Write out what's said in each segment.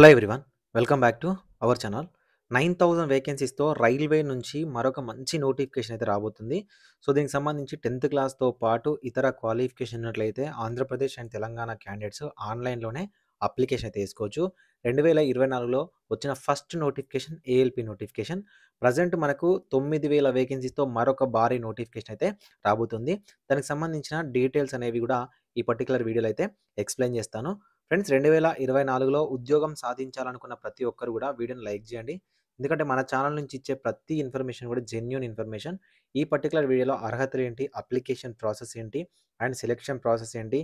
hello everyone welcome back to our channel nine thousand వేకెన్సీస్తో railway నుంచి మరొక మంచి నోటిఫికేషన్ అయితే రాబోతుంది సో దీనికి సంబంధించి టెన్త్ క్లాస్తో పాటు ఇతర క్వాలిఫికేషన్ ఉన్నట్లయితే ఆంధ్రప్రదేశ్ అండ్ తెలంగాణ క్యాండిడేట్స్ ఆన్లైన్లోనే అప్లికేషన్ అయితే వేసుకోవచ్చు రెండు వేల ఇరవై నాలుగులో వచ్చిన first notification ALP notification present మనకు తొమ్మిది వేల వేకెన్సీస్తో మరొక భారీ నోటిఫికేషన్ అయితే రాబోతుంది దానికి సంబంధించిన డీటెయిల్స్ అనేవి కూడా ఈ పర్టికులర్ వీడియోలో అయితే ఎక్స్ప్లెయిన్ చేస్తాను ఫ్రెండ్స్ రెండు వేల ఇరవై నాలుగులో ఉద్యోగం సాధించాలనుకున్న ప్రతి ఒక్కరు కూడా వీడియోని లైక్ చేయండి ఎందుకంటే మన ఛానల్ నుంచి ఇచ్చే ప్రతి ఇన్ఫర్మేషన్ కూడా జెన్యున్ ఇన్ఫర్మేషన్ ఈ పర్టికులర్ వీడియోలో అర్హతలు ఏంటి అప్లికేషన్ ప్రాసెస్ ఏంటి అండ్ సెలెక్షన్ ప్రాసెస్ ఏంటి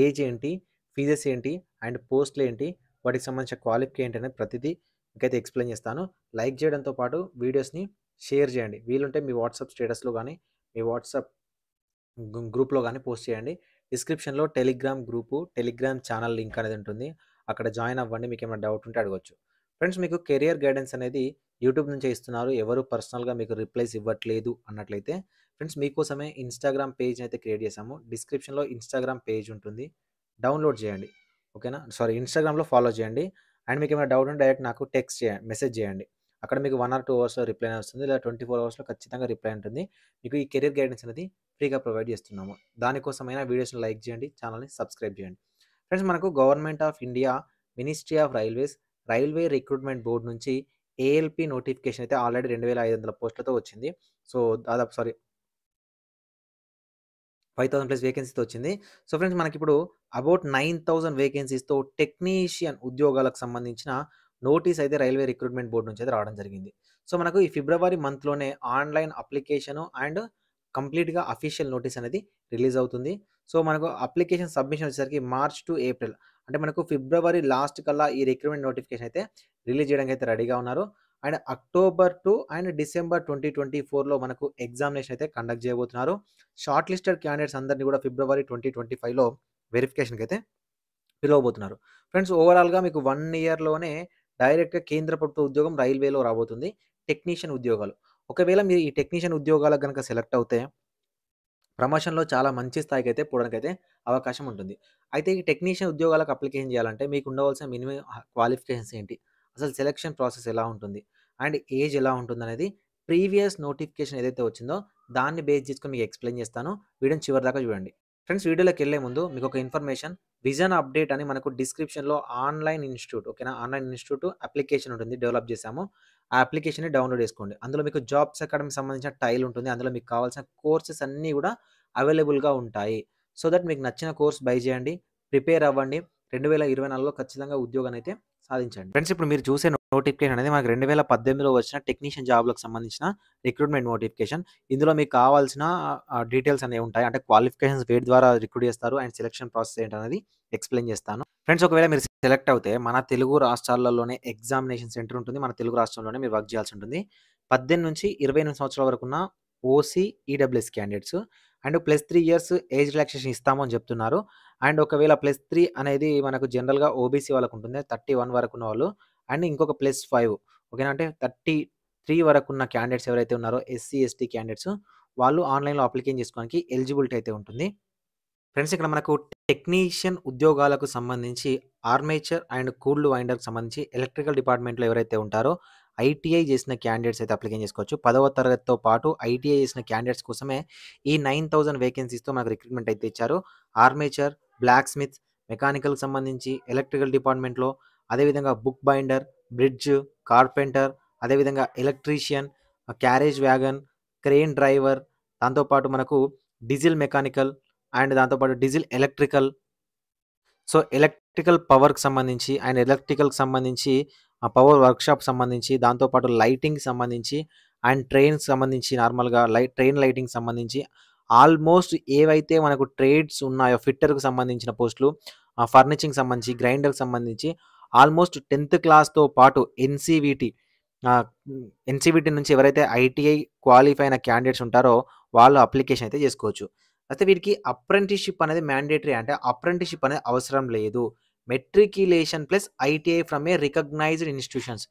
ఏజ్ ఏంటి ఫీజెస్ ఏంటి అండ్ పోస్ట్లు ఏంటి వాటికి సంబంధించిన క్వాలిఫికే ఏంటి అనేది ప్రతిదీ ఇంకైతే ఎక్స్ప్లెయిన్ చేస్తాను లైక్ చేయడంతో పాటు వీడియోస్ని షేర్ చేయండి వీలుంటే మీ వాట్సాప్ స్టేటస్లో కానీ మీ వాట్సాప్ గ్రూప్లో కానీ పోస్ట్ చేయండి డిస్క్రిప్షన్లో Telegram group Telegram channel link అనేది ఉంటుంది అక్కడ జాయిన్ అవ్వండి మీకు ఏమైనా డౌట్ ఉంటే అడగవచ్చు ఫ్రెండ్స్ మీకు కెరియర్ గైడెన్స్ అనేది యూట్యూబ్ నుంచే ఇస్తున్నారు ఎవరు పర్సనల్గా మీకు రిప్లైస్ ఇవ్వట్లేదు అన్నట్లయితే ఫ్రెండ్స్ మీకోసమే ఇన్స్టాగ్రామ్ పేజ్ అయితే క్రియేట్ చేసాము డిస్క్రిప్షన్లో ఇన్స్టాగ్రామ్ పేజ్ ఉంటుంది డౌన్లోడ్ చేయండి ఓకేనా సారీ ఇన్స్టాగ్రామ్లో ఫాలో చేయండి అండ్ మీకు ఏమైనా డౌట్ ఉంటే డైరెక్ట్ నాకు టెక్స్ట్ చేయండి మెసేజ్ చేయండి అక్కడ మీకు వన్ ఆర్ టూ అవర్స్లో రిప్లై వస్తుంది లేదా ట్వంటీ ఫోర్ అవర్స్లో ఖచ్చితంగా రిప్లై ఉంటుంది మీకు ఈ కెరీర్ గైడెన్స్ అనేది ఫ్రీగా ప్రొవైడ్ చేస్తున్నాము దానికోసమైనా వీడియోస్ని లైక్ చేయండి ఛానల్ని సబ్స్క్రైబ్ చేయండి ఫ్రెండ్స్ మనకు government of India ministry of railways railway recruitment board నుంచి ఏఎల్పి నోటిఫికేషన్ అయితే ఆల్రెడీ రెండు వేల ఐదు వందల పోస్టులతో వచ్చింది సో దాదాపు సారీ ఫైవ్ థౌసండ్ ప్లస్ వేకెన్సీతో వచ్చింది సో ఫ్రెండ్స్ మనకి ఇప్పుడు అబౌట్ నైన్ థౌసండ్ వేకెన్సీస్తో టెక్నీషియన్ ఉద్యోగాలకు సంబంధించిన నోటీస్ అయితే రైల్వే రిక్రూట్మెంట్ బోర్డు నుంచి అయితే రావడం జరిగింది సో మనకు ఈ ఫిబ్రవరి మంత్లోనే ఆన్లైన్ అప్లికేషను అండ్ కంప్లీట్గా అఫీషియల్ నోటీస్ అనేది రిలీజ్ అవుతుంది సో మనకు అప్లికేషన్ సబ్మిషన్ వచ్చేసరికి మార్చ్ టు ఏప్రిల్ అంటే మనకు ఫిబ్రవరి లాస్ట్ కల్లా ఈ రిక్రూట్మెంట్ నోటిఫికేషన్ అయితే రిలీజ్ చేయడానికి అయితే రెడీగా ఉన్నారు and October to and December twenty twenty ఫోర్లో మనకు ఎగ్జామినేషన్ అయితే కండక్ట్ చేయబోతున్నారు షార్ట్ లిస్టెడ్ క్యాండిడేట్స్ అందరినీ కూడా ఫిబ్రవరి ట్వంటీ ట్వంటీ ఫైవ్లో వెరిఫికేషన్కి అయితే పిలవబోతున్నారు ఫ్రెండ్స్ ఓవరాల్గా మీకు వన్ ఇయర్లోనే డైరెక్ట్గా కేంద్ర ప్రభుత్వ ఉద్యోగం రైల్వేలో రాబోతుంది టెక్నీషియన్ ఉద్యోగాలు ఒకవేళ మీరు ఈ టెక్నీషియన్ ఉద్యోగాలకు కనుక సెలెక్ట్ అవుతే ప్రమోషన్లో చాలా మంచి స్థాయికి అయితే పోవడానికైతే అవకాశం ఉంటుంది అయితే ఈ టెక్నీషియన్ ఉద్యోగాలకు అప్లికేషన్ చేయాలంటే మీకు ఉండవలసిన మినిమం క్వాలిఫికేషన్స్ ఏంటి అసలు సెలెక్షన్ ప్రాసెస్ ఎలా ఉంటుంది అండ్ ఏజ్ ఎలా ఉంటుంది అనేది ప్రీవియస్ నోటిఫికేషన్ ఏదైతే వచ్చిందో దాన్ని బేస్ చేసుకొని మీకు ఎక్స్ప్లెయిన్ చేస్తాను వీడియోని చివరి దాకా చూడండి ఫ్రెండ్స్ వీడియోలోకి వెళ్ళే ముందు మీకు ఒక ఇన్ఫర్మేషన్ విజన్ అప్డేట్ అని మనకు డిస్క్రిప్షన్లో ఆన్లైన్ ఇన్స్టిట్యూట్ ఓకేనా ఆన్లైన్ ఇన్స్టిట్యూట్ అప్లికేషన్ ఉంటుంది డెవలప్ చేసాము ఆ అప్లికేషన్ని డౌన్లోడ్ చేసుకోండి అందులో మీకు జాబ్స్ అకాడమీకి సంబంధించిన టైల్ ఉంటుంది అందులో మీకు కావాల్సిన కోర్సెస్ అన్నీ కూడా అవైలబుల్గా ఉంటాయి సో దట్ మీకు నచ్చిన కోర్స్ బై చేయండి ప్రిపేర్ అవ్వండి రెండు వేల ఇరవై నాలుగులో ఖచ్చితంగా ఉద్యోగాన్ని అయితే సాధించండి ఫ్రెండ్స్ ఇప్పుడు మీరు చూసే నోటిఫికేషన్ అనేది మనకు రెండు వేల పద్దెనిమిదిలో వచ్చిన టెక్నీషియన్ జాబ్లకు సంబంధించిన రిక్రూట్మెంట్ నోటిఫికేషన్ ఇందులో మీకు కావాల్సిన డీటెయిల్స్ అనేవి ఉంటాయి అంటే క్వాలిఫికేషన్స్ వేట్ ద్వారా రిక్రూట్ చేస్తారు అండ్ సెలెక్షన్ ప్రాసెస్ ఏంటనేది ఎక్స్ప్లెయిన్ చేస్తాను ఫ్రెండ్స్ ఒకవేళ మీరు సెలెక్ట్ అయితే మన తెలుగు రాష్ట్రాలలోనే ఎగ్జామినేషన్ సెంటర్ ఉంటుంది మన తెలుగు రాష్ట్రంలోనే మీరు వర్క్ చేయాల్సి ఉంటుంది పద్దెనిమిది నుంచి ఇరవై ఎనిమిది సంవత్సరాల వరకు ఉన్న OC EWS candidates and plus three years age relaxation ఇస్తామని చెప్తున్నారు అండ్ ఒకవేళ ప్లస్ త్రీ అనేది మనకు జనరల్గా ఓబీసీ వాళ్ళకు ఉంటుంది థర్టీ వన్ వరకు ఉన్న వాళ్ళు అండ్ ఇంకొక ప్లస్ ఫైవ్ ఓకేనా అంటే థర్టీ త్రీ వరకు ఉన్న క్యాండిడేట్స్ ఎవరైతే ఉన్నారో ఎస్సీ ఎస్టీ క్యాండిడేట్స్ వాళ్ళు ఆన్లైన్లో అప్లికేషన్ చేసుకోవడానికి ఎలిజిబిలిటీ అయితే ఉంటుంది ఫ్రెండ్స్ ఇక్కడ మనకు టెక్నీషియన్ ఉద్యోగాలకు సంబంధించి ఆర్మేచర్ అండ్ కూల్డ్ వైండర్కి సంబంధించి ఎలక్ట్రికల్ డిపార్ట్మెంట్లో ఎవరైతే ఉంటారో ఐటీఐ చేసిన క్యాండిడేట్స్ అయితే అప్లికేషన్ చేసుకోవచ్చు పదవ తరగతితో పాటు ఐటీఐ చేసిన క్యాండిడేట్స్ కోసమే ఈ నైన్ థౌసండ్ వేకెన్సీస్తో మనకు రిక్రూట్మెంట్ అయితే ఇచ్చారు ఆర్మేచర్ బ్లాక్ స్మిత్ మెకానికల్కి సంబంధించి ఎలక్ట్రికల్ డిపార్ట్మెంట్లో అదేవిధంగా బుక్ బైండర్ బ్రిడ్జ్ కార్పెంటర్ అదేవిధంగా electrician carriage wagon crane driver దాంతోపాటు మనకు డీజిల్ మెకానికల్ అండ్ దాంతోపాటు డీజిల్ ఎలక్ట్రికల్ సో ఎలక్ట్రికల్ పవర్కి సంబంధించి అండ్ ఎలక్ట్రికల్కి సంబంధించి ఆ పవర్ వర్క్షాప్ సంబంధించి దాంతోపాటు లైటింగ్ సంబంధించి అండ్ ట్రైన్స్ సంబంధించి నార్మల్గా లైట్ ట్రైన్ లైటింగ్ సంబంధించి ఆల్మోస్ట్ ఏవైతే మనకు ట్రేడ్స్ ఉన్నాయో ఫిట్టర్కి సంబంధించిన పోస్టులు ఫర్నిచింగ్ సంబంధించి గ్రైండర్కి సంబంధించి ఆల్మోస్ట్ టెన్త్ క్లాస్తో పాటు ఎన్సీవీటీ ఎన్సీబీటీ నుంచి ఎవరైతే ఐటీఐ క్వాలిఫై అయిన క్యాండిడేట్స్ ఉంటారో వాళ్ళు అప్లికేషన్ అయితే చేసుకోవచ్చు అయితే వీరికి అప్రెంటిషిప్ అనేది మ్యాండేటరీ అంటే అప్రెంటిషిప్ అనేది అవసరం లేదు matriculation plus ITI from a recognised institutions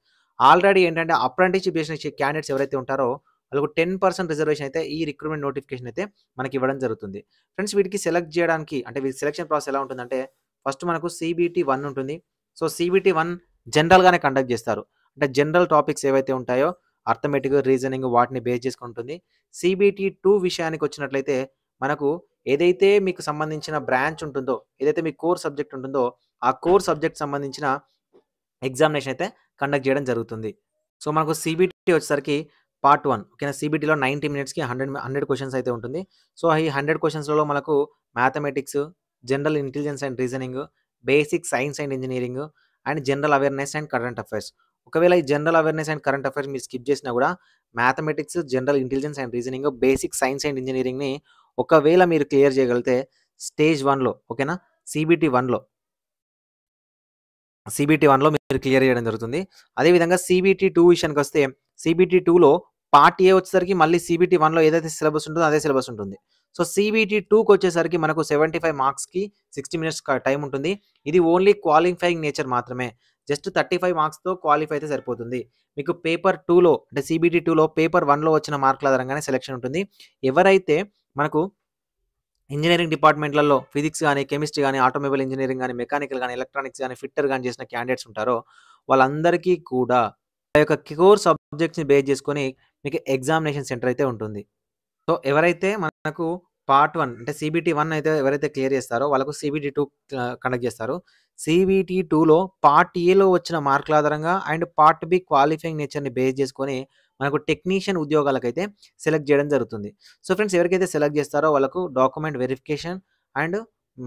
already ఏంటంటే అప్రెంటిస్షిప్ చేసిన క్యాండిడేట్స్ ఎవరైతే ఉంటారో వాళ్ళకు టెన్ పర్సెంట్ రిజర్వేషన్ అయితే ఈ రిక్రూట్మెంట్ నోటిఫికేషన్ అయితే మనకి ఇవ్వడం జరుగుతుంది ఫ్రెండ్స్ వీటికి సెలెక్ట్ చేయడానికి అంటే వీటి సెలెక్షన్ ప్రాసెస్ ఎలా ఉంటుందంటే ఫస్ట్ మనకు సిబిటీ వన్ ఉంటుంది సో సిబిటీ వన్ జనరల్గానే కండక్ట్ చేస్తారు అంటే జనరల్ టాపిక్స్ ఏవైతే ఉంటాయో అర్థమెటిక్ రీజనింగ్ వాటిని బేస్ చేసుకుంటుంది సిబిటీ టూ విషయానికి వచ్చినట్లయితే మనకు ఏదైతే మీకు సంబంధించిన బ్రాంచ్ ఉంటుందో ఏదైతే మీ కోర్ సబ్జెక్ట్ ఉంటుందో ఆ కోర్ సబ్జెక్ట్ సంబంధించిన ఎగ్జామినేషన్ అయితే కండక్ట్ చేయడం జరుగుతుంది సో మనకు సిబిటీ వచ్చేసరికి పార్ట్ వన్ ఓకేనా సిబిటీలో నైంటీ మినిట్స్కి హండ్రెడ్ హండ్రెడ్ క్వశ్చన్స్ అయితే ఉంటుంది సో ఈ హండ్రెడ్ క్వశ్చన్స్లలో మనకు mathematics general intelligence and reasoning basic science and engineering and general awareness and current affairs ఒకవేళ ఈ general awareness and current affairs మీరు స్కిప్ చేసినా కూడా mathematics general intelligence and reasoning basic science and ఇంజనీరింగ్ని ఒకవేళ మీరు క్లియర్ చేయగలిగితే స్టేజ్ వన్లో ఓకేనా సిబిటి వన్లో సిబిటి వన్లో మీరు క్లియర్ చేయడం జరుగుతుంది అదేవిధంగా సిబిటి టూ విషయానికి వస్తే సిబిటి టూలో పార్ట్ ఏ వచ్చేసరికి మళ్ళీ సిబిటి వన్లో ఏదైతే సిలబస్ ఉంటుందో అదే సిలబస్ ఉంటుంది సో సిబిటి టూకి వచ్చేసరికి మనకు సెవెంటీ ఫైవ్ మార్క్స్కి సిక్స్టీ మినిట్స్ టైం ఉంటుంది ఇది ఓన్లీ క్వాలిఫైయింగ్ నేచర్ మాత్రమే జస్ట్ థర్టీ ఫైవ్ మార్క్స్తో క్వాలిఫై అయితే సరిపోతుంది మీకు పేపర్ టూలో అంటే సిబిటి టూలో పేపర్ వన్లో వచ్చిన మార్కుల ఆధారంగానే సెలెక్షన్ ఉంటుంది ఎవరైతే మనకు ఇంజనీరింగ్ డిపార్ట్మెంట్లలో ఫిజిక్స్ కానీ కెమిస్ట్రీ కానీ ఆటోమొబైల్ ఇంజనీరింగ్ కానీ మెకానికల్ కానీ ఎలక్ట్రానిక్స్ కానీ ఫిట్టర్ కానీ చేసిన క్యాండిడేట్స్ ఉంటారో వాళ్ళందరికీ కూడా ఆ యొక్క కోర్ సబ్జెక్ట్స్ని బేస్ చేసుకొని మీకు ఎగ్జామినేషన్ సెంటర్ అయితే ఉంటుంది సో ఎవరైతే మనకు పార్ట్ వన్ అంటే సిబిటీ వన్ అయితే ఎవరైతే క్లియర్ చేస్తారో వాళ్ళకు సిబిటీ టూ కండక్ట్ చేస్తారు సిబిటీ టూలో పార్ట్ ఏలో వచ్చిన మార్కుల ఆధారంగా అండ్ పార్ట్ బి క్వాలిఫైయింగ్ నేచర్ని బేస్ చేసుకొని మనకు టెక్నీషియన్ ఉద్యోగాలకైతే సెలెక్ట్ చేయడం జరుగుతుంది సో ఫ్రెండ్స్ ఎవరికైతే సెలెక్ట్ చేస్తారో వాళ్ళకు document verification and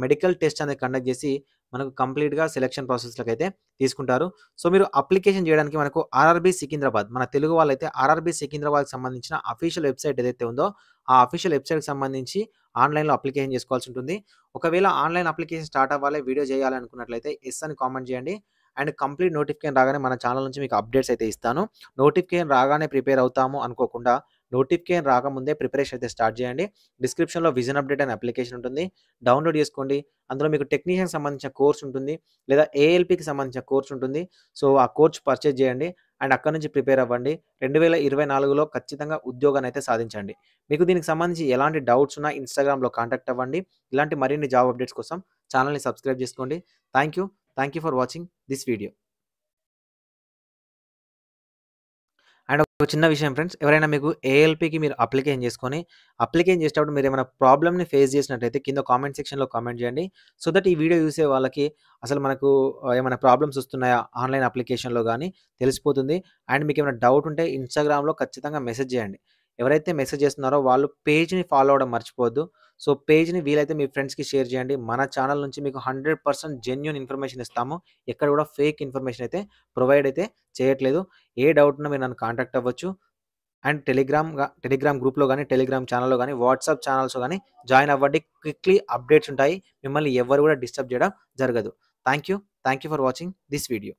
medical test అనేది కండక్ట్ చేసి మనకు కంప్లీట్గా సెలెక్షన్ ప్రాసెస్లకు అయితే తీసుకుంటారు సో మీరు అప్లికేషన్ చేయడానికి మనకు ఆర్ఆర్బీ సికింద్రాబాద్ మన తెలుగు వాళ్ళు అయితే ఆర్ఆర్బీ సికింద్రాబాద్కి సంబంధించిన అఫీషియల్ వెబ్సైట్ ఏదైతే ఉందో ఆ అఫీషియల్ వెబ్సైట్కి సంబంధించి ఆన్లైన్లో అప్లికేషన్ చేసుకోవాల్సి ఉంటుంది ఒకవేళ ఆన్లైన్ అప్లికేషన్ స్టార్ట్ అవ్వాలి వీడియో చేయాలనుకున్నట్లయితే ఎస్ అని కామెంట్ చేయండి అండ్ కంప్లీట్ నోటిఫికేషన్ రాగానే మన ఛానల్ నుంచి మీకు అప్డేట్స్ అయితే ఇస్తాను నోటిఫికేషన్ రాగానే ప్రిపేర్ అవుతాము అనుకోకుండా నోటిఫికేషన్ రాకముందే ప్రిపరేషన్ అయితే స్టార్ట్ చేయండి డిస్క్రిప్షన్లో విజన్ అప్డేట్ అనే అప్లికేషన్ ఉంటుంది డౌన్లోడ్ చేసుకోండి అందులో మీకు టెక్నీషియన్ సంబంధించిన కోర్స్ ఉంటుంది లేదా ఏఎల్పికి సంబంధించిన కోర్స్ ఉంటుంది సో ఆ కోర్స్ పర్చేజ్ చేయండి అండ్ అక్కడ నుంచి ప్రిపేర్ అవ్వండి రెండు వేల ఇరవై నాలుగులో ఖచ్చితంగా ఉద్యోగాన్ని అయితే సాధించండి మీకు దీనికి సంబంధించి ఎలాంటి డౌట్స్ ఉన్నా ఇన్స్టాగ్రామ్లో కాంటాక్ట్ అవ్వండి ఇలాంటి మరిన్ని జాబ్ అప్డేట్స్ కోసం ఛానల్ని సబ్స్క్రైబ్ చేసుకోండి thank you thank you for watching this video and ఒక చిన్న విషయం ఫ్రెండ్స్ ఎవరైనా మీకు ఏఎల్పికి మీరు అప్లికేషన్ చేసుకొని అప్లికేషన్ చేసేటప్పుడు మీరు ఏమైనా ప్రాబ్లమ్ని ఫేస్ చేసినట్టయితే కింద కామెంట్ సెక్షన్లో కామెంట్ చేయండి సో దట్ ఈ వీడియో చూసే వాళ్ళకి అసలు మనకు ఏమైనా ప్రాబ్లమ్స్ వస్తున్నాయా ఆన్లైన్ అప్లికేషన్లో కానీ తెలిసిపోతుంది అండ్ మీకు ఏమైనా డౌట్ ఉంటే ఇన్స్టాగ్రామ్లో ఖచ్చితంగా మెసేజ్ చేయండి ఎవరైతే మెసేజ్ చేస్తున్నారో వాళ్ళు పేజ్ని ఫాలో అవ్వడం మర్చిపోద్దు సో పేజ్ని వీలైతే మీ ఫ్రెండ్స్కి షేర్ చేయండి మన ఛానల్ నుంచి మీకు హండ్రెడ్ పర్సెంట్ జెన్యున్ ఇన్ఫర్మేషన్ ఇస్తాము ఎక్కడ కూడా ఫేక్ ఇన్ఫర్మేషన్ అయితే ప్రొవైడ్ అయితే చేయట్లేదు ఏ డౌట్ ఉన్నా మీరు నన్ను కాంటాక్ట్ అవ్వచ్చు అండ్ టెలిగ్రామ్ టెలిగ్రామ్ గ్రూప్లో కానీ టెలిగ్రామ్ ఛానల్లో కానీ వాట్సాప్ ఛానల్స్లో కానీ జాయిన్ అవ్వండి క్విక్లీ అప్డేట్స్ ఉంటాయి మిమ్మల్ని ఎవరు కూడా డిస్టర్బ్ చేయడం జరగదు thank you thank you for watching this video